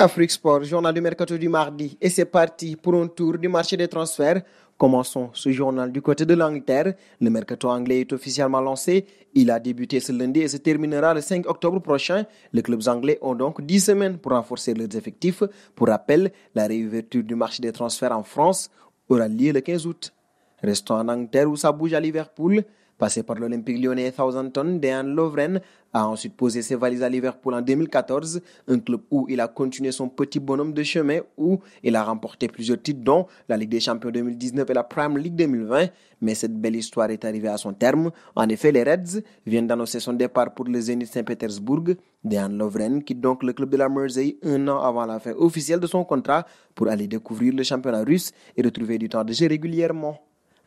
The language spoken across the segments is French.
Afrique Sport, journal du mercato du mardi. Et c'est parti pour un tour du marché des transferts. Commençons ce journal du côté de l'Angleterre. Le mercato anglais est officiellement lancé. Il a débuté ce lundi et se terminera le 5 octobre prochain. Les clubs anglais ont donc 10 semaines pour renforcer leurs effectifs. Pour rappel, la réouverture du marché des transferts en France aura lieu le 15 août. Restons en Angleterre où ça bouge à Liverpool. Passé par l'Olympique lyonnais tonnes, Dejan Lovren a ensuite posé ses valises à Liverpool en 2014, un club où il a continué son petit bonhomme de chemin, où il a remporté plusieurs titres dont la Ligue des Champions 2019 et la Prime League 2020. Mais cette belle histoire est arrivée à son terme. En effet, les Reds viennent d'annoncer son départ pour le Zenit Saint-Pétersbourg. Dejan Lovren quitte donc le club de la Mersey un an avant la fin officielle de son contrat pour aller découvrir le championnat russe et retrouver du temps de jeu régulièrement.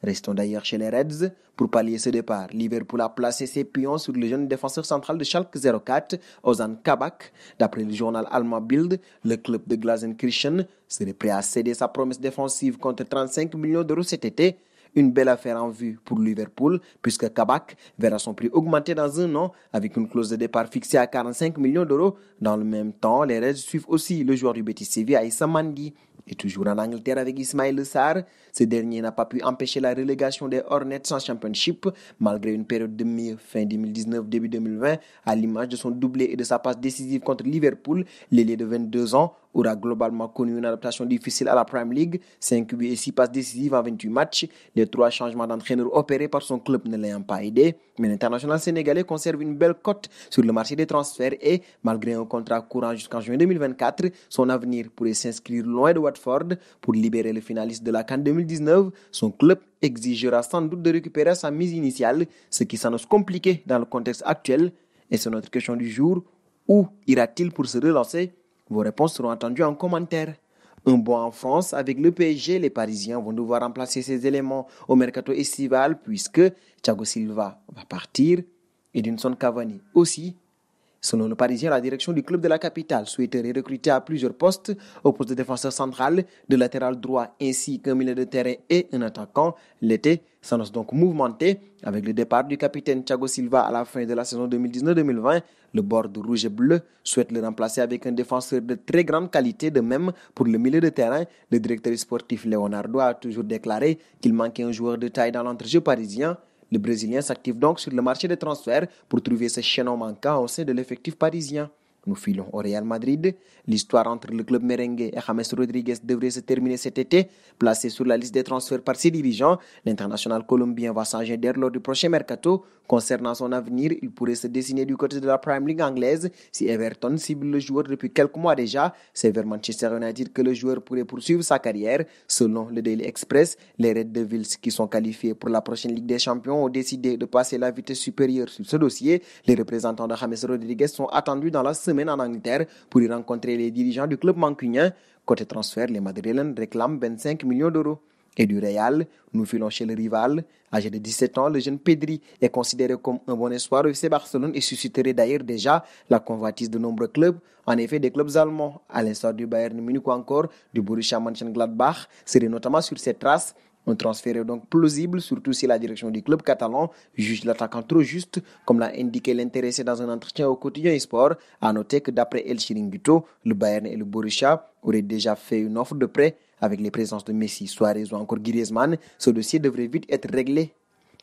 Restons d'ailleurs chez les Reds. Pour pallier ce départ, Liverpool a placé ses pions sur le jeune défenseur central de Schalke 04, Ozan Kabak. D'après le journal allemand Bild, le club de Christian serait prêt à céder sa promesse défensive contre 35 millions d'euros cet été. Une belle affaire en vue pour Liverpool, puisque Kabak verra son prix augmenter dans un an avec une clause de départ fixée à 45 millions d'euros. Dans le même temps, les Reds suivent aussi le joueur du Betis Séville, Aïssa Mandi. Et toujours en Angleterre avec Ismail Sarr, ce dernier n'a pas pu empêcher la relégation des Hornets sans championship, malgré une période de mi fin 2019, début 2020, à l'image de son doublé et de sa passe décisive contre Liverpool, l'ailier de 22 ans aura globalement connu une adaptation difficile à la Prime League, 5 buts et 6 passes décisives en 28 matchs, les trois changements d'entraîneur opérés par son club ne l'ayant pas aidé, mais l'international sénégalais conserve une belle cote sur le marché des transferts et, malgré un contrat courant jusqu'en juin 2024, son avenir pourrait s'inscrire loin de Watford. Pour libérer le finaliste de la Cannes 2019, son club exigera sans doute de récupérer sa mise initiale, ce qui s'annonce compliqué dans le contexte actuel. Et c'est notre question du jour. Où ira-t-il pour se relancer vos réponses seront entendues en commentaire. Un bon en France avec le PSG, les Parisiens vont devoir remplacer ces éléments au mercato estival puisque Thiago Silva va partir et Dunson Cavani aussi Selon le Parisien, la direction du club de la capitale souhaiterait recruter à plusieurs postes, au poste de défenseur central, de latéral droit ainsi qu'un milieu de terrain et un attaquant. L'été s'annonce donc mouvementé avec le départ du capitaine Thiago Silva à la fin de la saison 2019-2020. Le bord rouge et bleu souhaite le remplacer avec un défenseur de très grande qualité. De même, pour le milieu de terrain, le directeur sportif Leonardo a toujours déclaré qu'il manquait un joueur de taille dans l'entrejeu parisien. Le Brésilien s'active donc sur le marché des transferts pour trouver ce chaînon manquant au sein de l'effectif parisien. Nous filons au Real Madrid. L'histoire entre le club merengue et James Rodriguez devrait se terminer cet été. Placé sur la liste des transferts par ses dirigeants, l'international colombien va s'engager lors du prochain mercato Concernant son avenir, il pourrait se dessiner du côté de la Prime League anglaise si Everton cible le joueur depuis quelques mois déjà. C'est vers Manchester United que le joueur pourrait poursuivre sa carrière. Selon le Daily Express, les Red Devils qui sont qualifiés pour la prochaine Ligue des Champions ont décidé de passer la vitesse supérieure sur ce dossier. Les représentants de James Rodriguez sont attendus dans la semaine en Angleterre pour y rencontrer les dirigeants du club mancunien. Côté transfert, les Madrilènes réclament 25 millions d'euros et du Real. Nous filons chez le rival. Âgé de 17 ans, le jeune Pedri est considéré comme un bon espoir au FC Barcelone et susciterait d'ailleurs déjà la convoitise de nombreux clubs. En effet, des clubs allemands, à l'instar du Bayern Munich ou encore du Borussia Mönchengladbach, seraient notamment sur ses traces un transfert est donc plausible, surtout si la direction du club catalan juge l'attaquant trop juste, comme l'a indiqué l'intéressé dans un entretien au quotidien Sport. À noter que d'après El Chiringuito, le Bayern et le Borussia auraient déjà fait une offre de prêt avec les présences de Messi, Suarez ou encore Griezmann. Ce dossier devrait vite être réglé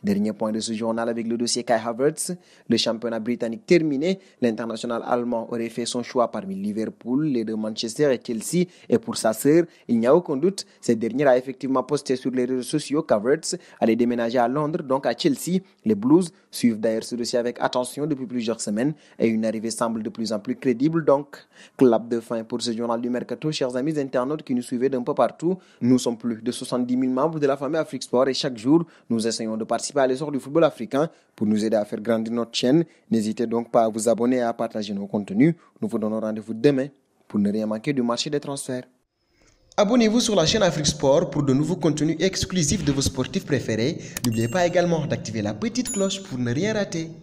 Dernier point de ce journal avec le dossier Kai Havertz. Le championnat britannique terminé, l'international allemand aurait fait son choix parmi Liverpool, les deux Manchester et Chelsea. Et pour sa sœur, il n'y a aucun doute, cette dernière a effectivement posté sur les réseaux sociaux qu'Havertz allait déménager à Londres, donc à Chelsea. Les Blues suivent d'ailleurs ce dossier avec attention depuis plusieurs semaines et une arrivée semble de plus en plus crédible. Donc, clap de fin pour ce journal du Mercato, chers amis internautes qui nous suivez d'un peu partout. Nous sommes plus de 70 000 membres de la famille Afrique Sport et chaque jour, nous essayons de participer à l'essor du football africain. Pour nous aider à faire grandir notre chaîne, n'hésitez donc pas à vous abonner et à partager nos contenus. Nous vous donnons rendez-vous demain pour ne rien manquer du marché des transferts. Abonnez-vous sur la chaîne Afrique Sport pour de nouveaux contenus exclusifs de vos sportifs préférés. N'oubliez pas également d'activer la petite cloche pour ne rien rater.